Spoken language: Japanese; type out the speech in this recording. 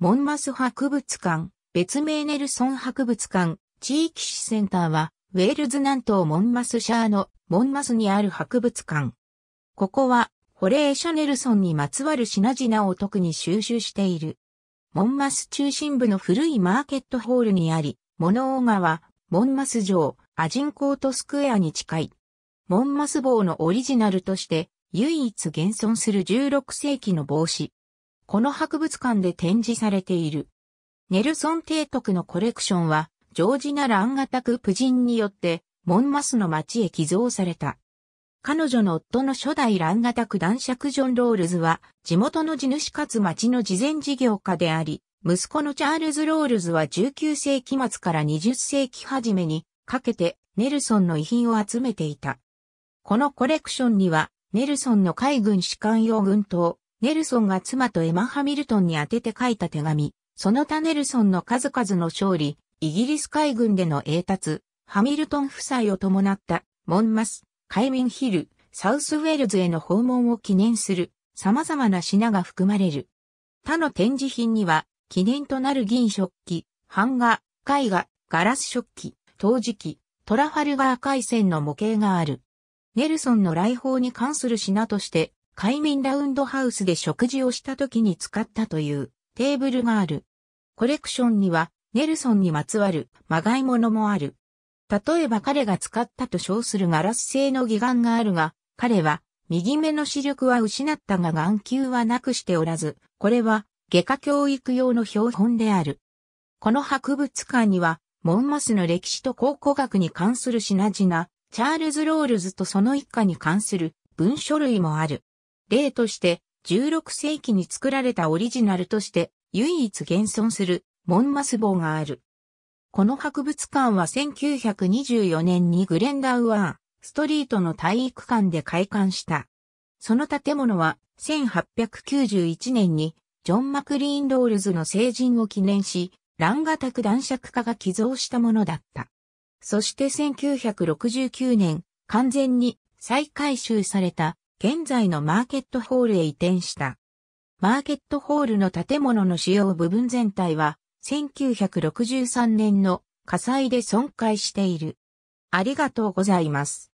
モンマス博物館、別名ネルソン博物館、地域史センターは、ウェールズ南東モンマスシャーのモンマスにある博物館。ここは、ホレーシャ・ネルソンにまつわる品々を特に収集している。モンマス中心部の古いマーケットホールにあり、モノオーガは、モンマス城、アジンコートスクエアに近い。モンマス帽のオリジナルとして、唯一現存する16世紀の帽子、この博物館で展示されている。ネルソン提督のコレクションは、ジョージナ・ランガタク・プ人によって、モンマスの町へ寄贈された。彼女の夫の初代ランガタク男爵ジョン・ロールズは、地元の地主かつ町の慈善事業家であり、息子のチャールズ・ロールズは19世紀末から20世紀初めにかけてネルソンの遺品を集めていた。このコレクションには、ネルソンの海軍士官用軍刀、ネルソンが妻とエマ・ハミルトンに宛てて書いた手紙、その他ネルソンの数々の勝利、イギリス海軍での栄達、ハミルトン夫妻を伴った、モンマス、カイミンヒル、サウスウェールズへの訪問を記念する、様々な品が含まれる。他の展示品には、記念となる銀食器、版画、絵画、ガラス食器、陶磁器、トラファルガー海戦の模型がある。ネルソンの来訪に関する品として、海民ラウンドハウスで食事をした時に使ったというテーブルがある。コレクションにはネルソンにまつわるまがいものもある。例えば彼が使ったと称するガラス製の義眼があるが、彼は右目の視力は失ったが眼球はなくしておらず、これは外科教育用の標本である。この博物館には、モンマスの歴史と考古学に関する品々、チャールズ・ロールズとその一家に関する文書類もある。例として、16世紀に作られたオリジナルとして唯一現存するモンマス棒がある。この博物館は1924年にグレンダウアー、ストリートの体育館で開館した。その建物は1891年にジョン・マクリーン・ロールズの成人を記念し、ランガタク男爵家が寄贈したものだった。そして1969年、完全に再改修された現在のマーケットホールへ移転した。マーケットホールの建物の主要部分全体は、1963年の火災で損壊している。ありがとうございます。